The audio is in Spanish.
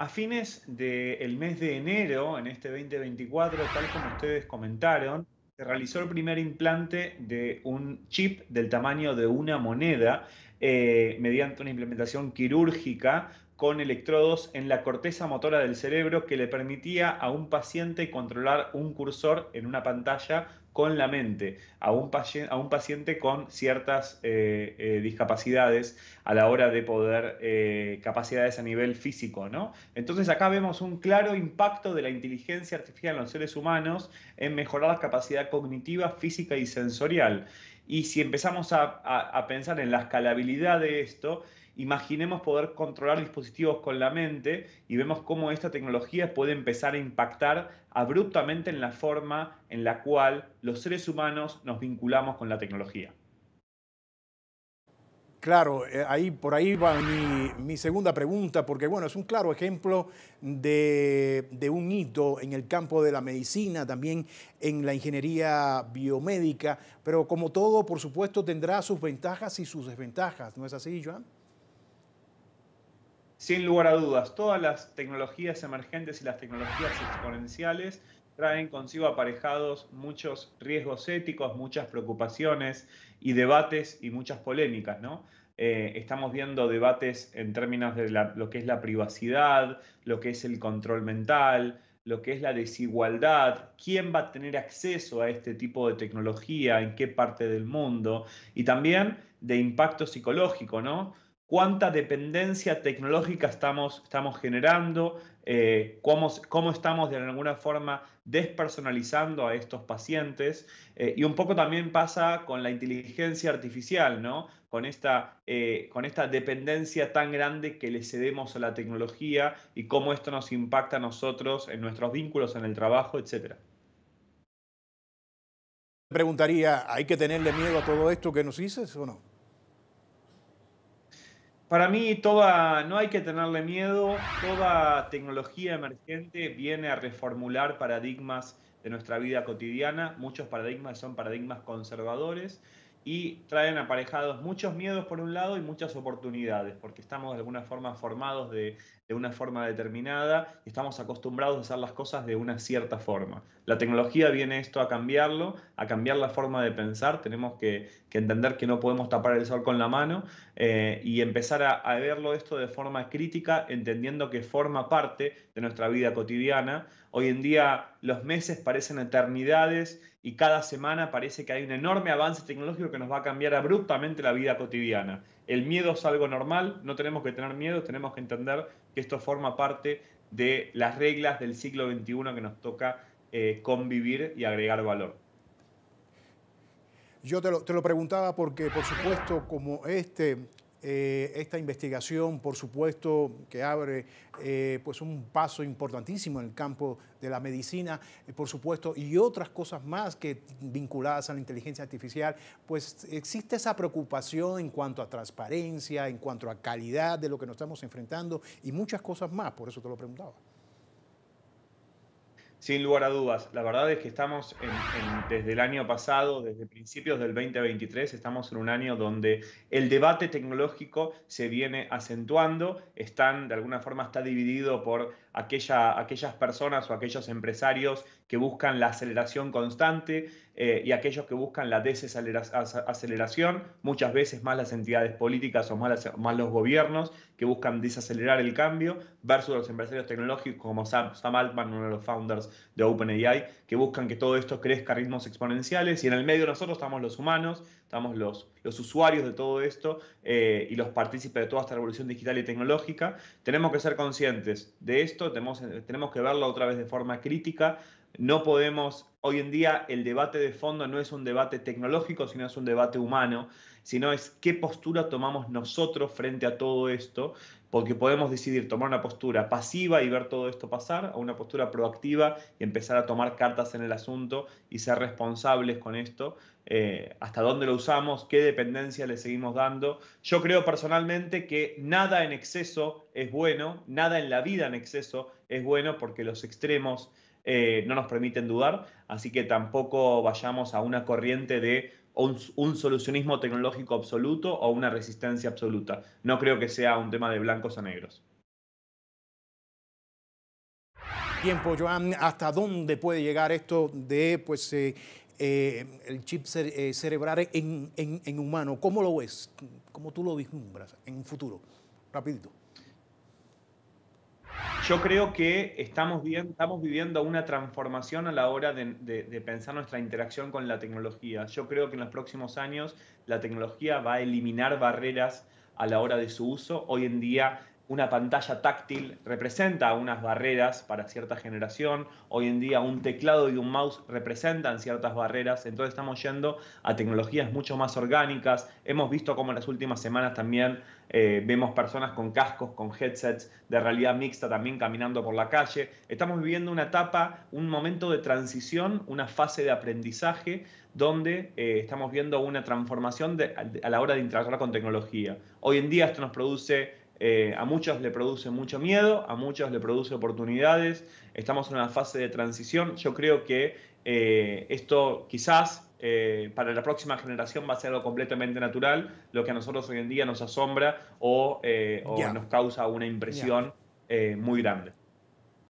A fines del mes de enero, en este 2024, tal como ustedes comentaron, se realizó el primer implante de un chip del tamaño de una moneda eh, mediante una implementación quirúrgica con electrodos en la corteza motora del cerebro que le permitía a un paciente controlar un cursor en una pantalla con la mente a un, paciente, a un paciente con ciertas eh, eh, discapacidades a la hora de poder eh, capacidades a nivel físico, ¿no? Entonces acá vemos un claro impacto de la inteligencia artificial en los seres humanos en mejorar la capacidad cognitiva, física y sensorial. Y si empezamos a pensar en la escalabilidad de esto, imaginemos poder controlar dispositivos con la mente y vemos cómo esta tecnología puede empezar a impactar abruptamente en la forma en la cual los seres humanos nos vinculamos con la tecnología. Claro, eh, ahí, por ahí va mi, segunda pregunta, porque bueno, es un claro ejemplo de, de, un hito en el campo de la medicina, también en la ingeniería biomédica, pero como todo, por supuesto, tendrá sus ventajas y sus desventajas, ¿no es así, Joan? Sin lugar a dudas, todas las tecnologías emergentes y las tecnologías exponenciales traen consigo aparejados muchos riesgos éticos, muchas preocupaciones y debates y muchas polémicas, ¿no? Eh, estamos viendo debates en términos de lo que es la privacidad, lo que es el control mental, lo que es la desigualdad, quién va a tener acceso a este tipo de tecnología, en qué parte del mundo, y también de impacto psicológico, ¿no? cuánta dependencia tecnológica estamos, estamos generando, eh, cómo, estamos de alguna forma despersonalizando a estos pacientes. Eh, y un poco también pasa con la inteligencia artificial, ¿no? Con esta, eh, con esta dependencia tan grande que le cedemos a la tecnología y cómo esto nos impacta a nosotros en nuestros vínculos, en el trabajo, etcétera. Preguntaría, ¿hay que tenerle miedo a todo esto que nos dices o no? Para mí, no hay que tenerle miedo, toda tecnología emergente viene a reformular paradigmas de nuestra vida cotidiana, muchos paradigmas son paradigmas conservadores y traen aparejados muchos miedos por un lado y muchas oportunidades, porque estamos de alguna forma formados de, una forma determinada y estamos acostumbrados a hacer las cosas de una cierta forma. La tecnología viene esto a cambiarlo, a cambiar la forma de pensar, tenemos que, entender que no podemos tapar el sol con la mano eh, y empezar a, a verlo esto de forma crítica, entendiendo que forma parte de nuestra vida cotidiana. Hoy en día los meses parecen eternidades y cada semana parece que hay un enorme avance tecnológico que nos va a cambiar abruptamente la vida cotidiana. El miedo es algo normal, no tenemos que tener miedo, tenemos que entender que esto forma parte de las reglas del siglo XXI que nos toca eh, convivir y agregar valor. Yo te lo, te lo preguntaba porque, por supuesto, como este eh, esta investigación, por supuesto, que abre eh, pues un paso importantísimo en el campo de la medicina, eh, por supuesto, y otras cosas más que vinculadas a la inteligencia artificial, pues existe esa preocupación en cuanto a transparencia, en cuanto a calidad de lo que nos estamos enfrentando y muchas cosas más, por eso te lo preguntaba. Sin lugar a dudas, la verdad es que estamos desde el año pasado, desde principios del 2023, estamos en un año donde el debate tecnológico se viene acentuando, están, de alguna forma está dividido por aquellas personas o aquellos empresarios que buscan la aceleración constante eh, y aquellos que buscan la desaceleración, muchas veces más las entidades políticas o más, los gobiernos que buscan desacelerar el cambio, versus los empresarios tecnológicos como Sam, Altman, uno de los founders de OpenAI, que buscan que todo esto crezca ritmos exponenciales y en el medio nosotros estamos los humanos, estamos los, usuarios de todo esto eh, y los partícipes de toda esta revolución digital y tecnológica. Tenemos que ser conscientes de esto, tenemos, tenemos que verlo otra vez de forma crítica, no podemos, hoy en día el debate de fondo no es un debate tecnológico, sino es un debate humano, sino es qué postura tomamos nosotros frente a todo esto, porque podemos decidir tomar una postura pasiva y ver todo esto pasar, a una postura proactiva y empezar a tomar cartas en el asunto y ser responsables con esto, eh, hasta dónde lo usamos, qué dependencia le seguimos dando. Yo creo personalmente que nada en exceso es bueno, nada en la vida en exceso es bueno, porque los extremos eh, no nos permiten dudar, así que tampoco vayamos a una corriente de un, solucionismo tecnológico absoluto o una resistencia absoluta. No creo que sea un tema de blancos a negros. Tiempo, Joan, ¿hasta dónde puede llegar esto de pues, eh, eh, el chip cerebral en, en humano? ¿Cómo lo ves? ¿Cómo tú lo vislumbras en un futuro? Rapidito. Yo creo que estamos, viviendo una transformación a la hora de, de, pensar nuestra interacción con la tecnología. Yo creo que en los próximos años la tecnología va a eliminar barreras a la hora de su uso. Hoy en día una pantalla táctil representa unas barreras para cierta generación, hoy en día un teclado y un mouse representan ciertas barreras, entonces estamos yendo a tecnologías mucho más orgánicas, hemos visto cómo en las últimas semanas también eh, vemos personas con cascos, con headsets de realidad mixta también caminando por la calle, estamos viviendo una etapa, un momento de transición, una fase de aprendizaje donde eh, estamos viendo una transformación a la hora de interactuar con tecnología. Hoy en día esto nos produce eh, a muchos le produce mucho miedo, a muchos le produce oportunidades. Estamos en una fase de transición. Yo creo que eh, esto quizás eh, para la próxima generación va a ser algo completamente natural, lo que a nosotros hoy en día nos asombra o, nos causa una impresión muy grande.